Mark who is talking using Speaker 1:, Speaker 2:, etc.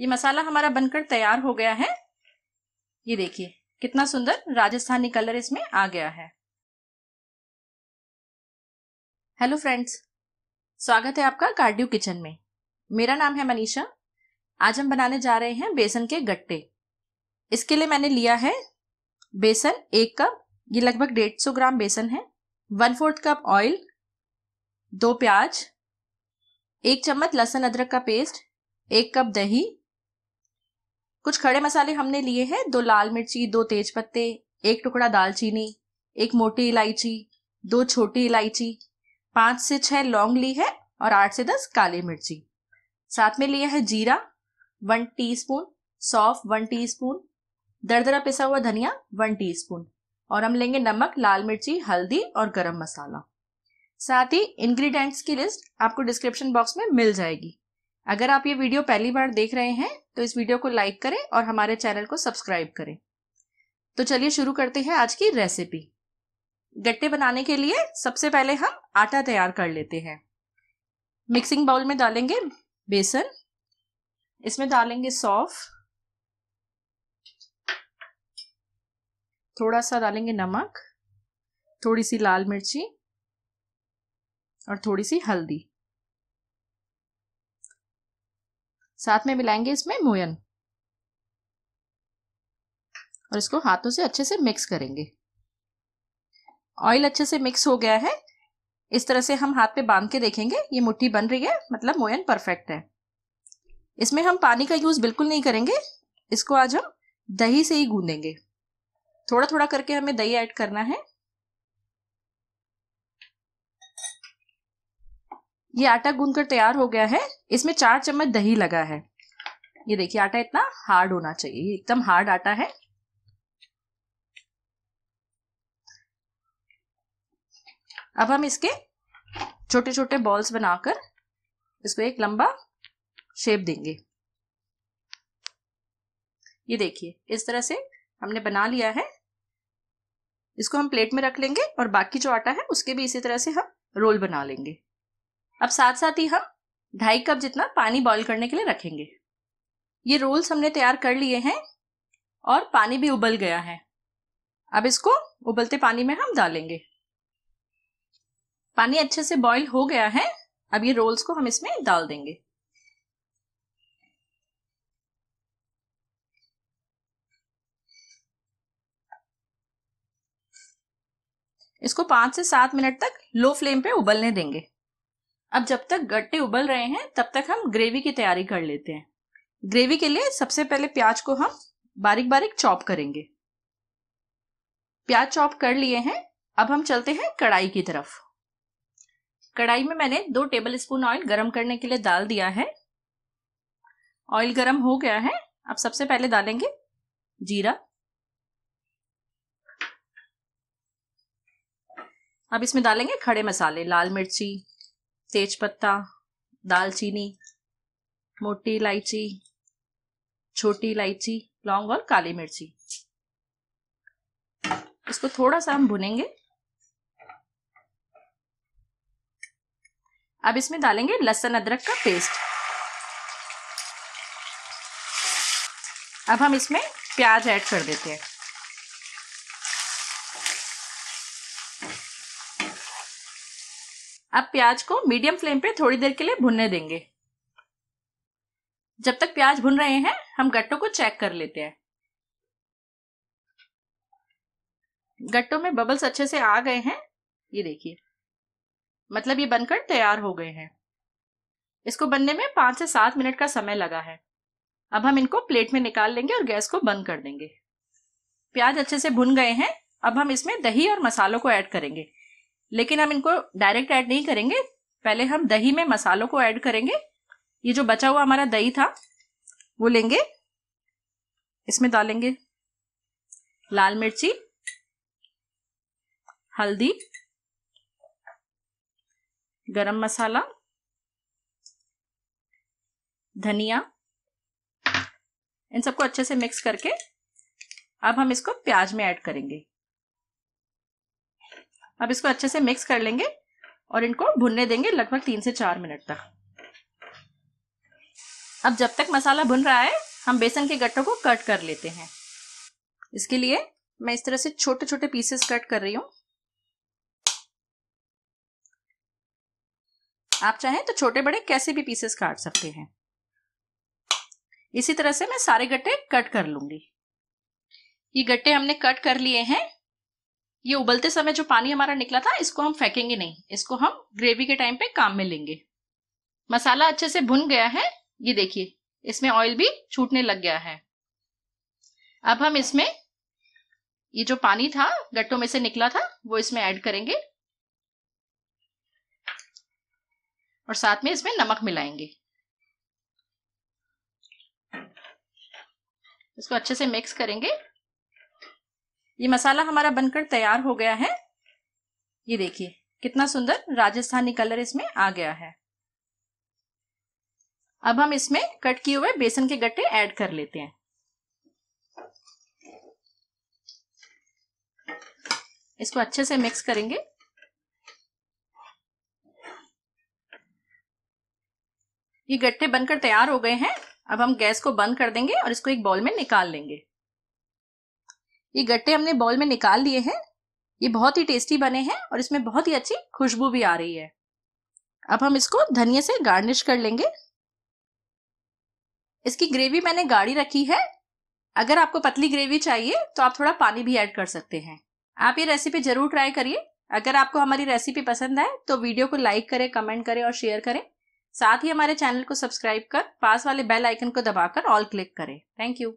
Speaker 1: ये मसाला हमारा बनकर तैयार हो गया है ये देखिए कितना सुंदर राजस्थानी कलर इसमें आ गया है हेलो फ्रेंड्स स्वागत है आपका कार्डियो किचन में मेरा नाम है मनीषा आज हम बनाने जा रहे हैं बेसन के गट्टे इसके लिए मैंने लिया है बेसन एक कप ये लगभग डेढ़ सौ ग्राम बेसन है वन फोर्थ कप ऑयल दो प्याज एक चम्मच लहसुन अदरक का पेस्ट एक कप दही कुछ खड़े मसाले हमने लिए हैं दो लाल मिर्ची दो तेज पत्ते एक टुकड़ा दालचीनी एक मोटी इलायची दो छोटी इलायची पांच से छह लौंग ली है और आठ से दस काली मिर्ची साथ में लिया है जीरा वन टीस्पून सौफ वन टीस्पून दरदरा पिसा हुआ धनिया वन टीस्पून और हम लेंगे नमक लाल मिर्ची हल्दी और गरम मसाला साथ ही इंग्रेडिएंट्स की लिस्ट आपको डिस्क्रिप्शन बॉक्स में मिल जाएगी अगर आप ये वीडियो पहली बार देख रहे हैं तो इस वीडियो को लाइक करें और हमारे चैनल को सब्सक्राइब करें तो चलिए शुरू करते हैं आज की रेसिपी गट्टे बनाने के लिए सबसे पहले हम आटा तैयार कर लेते हैं मिक्सिंग बाउल में डालेंगे बेसन इसमें डालेंगे सौफ थोड़ा सा डालेंगे नमक थोड़ी सी लाल मिर्ची और थोड़ी सी हल्दी साथ में मिलाएंगे इसमें मोयन और इसको हाथों से अच्छे से मिक्स करेंगे ऑयल अच्छे से मिक्स हो गया है इस तरह से हम हाथ पे बांध के देखेंगे ये मुट्ठी बन रही है मतलब मोयन परफेक्ट है इसमें हम पानी का यूज़ बिल्कुल नहीं करेंगे इसको आज हम दही से ही गूंदेंगे थोड़ा थोड़ा करके हमें दही ऐड करना है ये आटा गूंदकर तैयार हो गया है इसमें चार चम्मच दही लगा है ये देखिए आटा इतना हार्ड होना चाहिए एकदम हार्ड आटा है अब हम इसके छोटे छोटे बॉल्स बनाकर इसको एक लंबा शेप देंगे ये देखिए इस तरह से हमने बना लिया है इसको हम प्लेट में रख लेंगे और बाकी जो आटा है उसके भी इसी तरह से हम रोल बना लेंगे अब साथ साथ ही हम ढाई कप जितना पानी बॉईल करने के लिए रखेंगे ये रोल्स हमने तैयार कर लिए हैं और पानी भी उबल गया है अब इसको उबलते पानी में हम डालेंगे पानी अच्छे से बॉईल हो गया है अब ये रोल्स को हम इसमें डाल देंगे इसको पांच से सात मिनट तक लो फ्लेम पे उबलने देंगे अब जब तक गट्टे उबल रहे हैं तब तक हम ग्रेवी की तैयारी कर लेते हैं ग्रेवी के लिए सबसे पहले प्याज को हम बारीक बारीक चॉप करेंगे प्याज चॉप कर लिए हैं अब हम चलते हैं कढ़ाई की तरफ कढ़ाई में मैंने दो टेबल स्पून ऑयल गर्म करने के लिए डाल दिया है ऑयल गर्म हो गया है अब सबसे पहले डालेंगे जीरा अब इसमें डालेंगे खड़े मसाले लाल मिर्ची तेज पत्ता दालचीनी मोटी इलायची छोटी इलायची लौंग और काली मिर्ची इसको थोड़ा सा हम भुनेंगे अब इसमें डालेंगे लहसुन अदरक का पेस्ट अब हम इसमें प्याज ऐड कर देते हैं अब प्याज को मीडियम फ्लेम पे थोड़ी देर के लिए भुनने देंगे जब तक प्याज भुन रहे हैं हम गट्टों को चेक कर लेते हैं गट्टों में बबल्स अच्छे से आ गए हैं ये देखिए मतलब ये बनकर तैयार हो गए हैं इसको बनने में पांच से सात मिनट का समय लगा है अब हम इनको प्लेट में निकाल लेंगे और गैस को बंद कर देंगे प्याज अच्छे से भुन गए हैं अब हम इसमें दही और मसालों को ऐड करेंगे लेकिन हम इनको डायरेक्ट ऐड नहीं करेंगे पहले हम दही में मसालों को ऐड करेंगे ये जो बचा हुआ हमारा दही था वो लेंगे इसमें डालेंगे लाल मिर्ची हल्दी गरम मसाला धनिया इन सबको अच्छे से मिक्स करके अब हम इसको प्याज में ऐड करेंगे अब इसको अच्छे से मिक्स कर लेंगे और इनको भुनने देंगे लगभग तीन से चार मिनट तक अब जब तक मसाला भुन रहा है हम बेसन के गट्टों को कट कर लेते हैं इसके लिए मैं इस तरह से छोटे छोटे पीसेस कट कर रही हूं आप चाहें तो छोटे बड़े कैसे भी पीसेस काट सकते हैं इसी तरह से मैं सारे गट्टे कट कर लूंगी ये गट्टे हमने कट कर लिए हैं ये उबलते समय जो पानी हमारा निकला था इसको हम फेंकेंगे नहीं इसको हम ग्रेवी के टाइम पे काम में लेंगे मसाला अच्छे से भुन गया है ये देखिए इसमें ऑयल भी छूटने लग गया है अब हम इसमें ये जो पानी था गट्टों में से निकला था वो इसमें ऐड करेंगे और साथ में इसमें नमक मिलाएंगे इसको अच्छे से मिक्स करेंगे ये मसाला हमारा बनकर तैयार हो गया है ये देखिए कितना सुंदर राजस्थानी कलर इसमें आ गया है अब हम इसमें कट किए हुए बेसन के गट्टे ऐड कर लेते हैं इसको अच्छे से मिक्स करेंगे ये गट्टे बनकर तैयार हो गए हैं अब हम गैस को बंद कर देंगे और इसको एक बॉल में निकाल लेंगे ये गट्टे हमने बॉल में निकाल लिए हैं ये बहुत ही टेस्टी बने हैं और इसमें बहुत ही अच्छी खुशबू भी आ रही है अब हम इसको धनिया से गार्निश कर लेंगे इसकी ग्रेवी मैंने गाढ़ी रखी है अगर आपको पतली ग्रेवी चाहिए तो आप थोड़ा पानी भी ऐड कर सकते हैं आप ये रेसिपी जरूर ट्राई करिए अगर आपको हमारी रेसिपी पसंद आए तो वीडियो को लाइक करें कमेंट करें और शेयर करें साथ ही हमारे चैनल को सब्सक्राइब कर पास वाले बेल आइकन को दबाकर ऑल क्लिक करें थैंक यू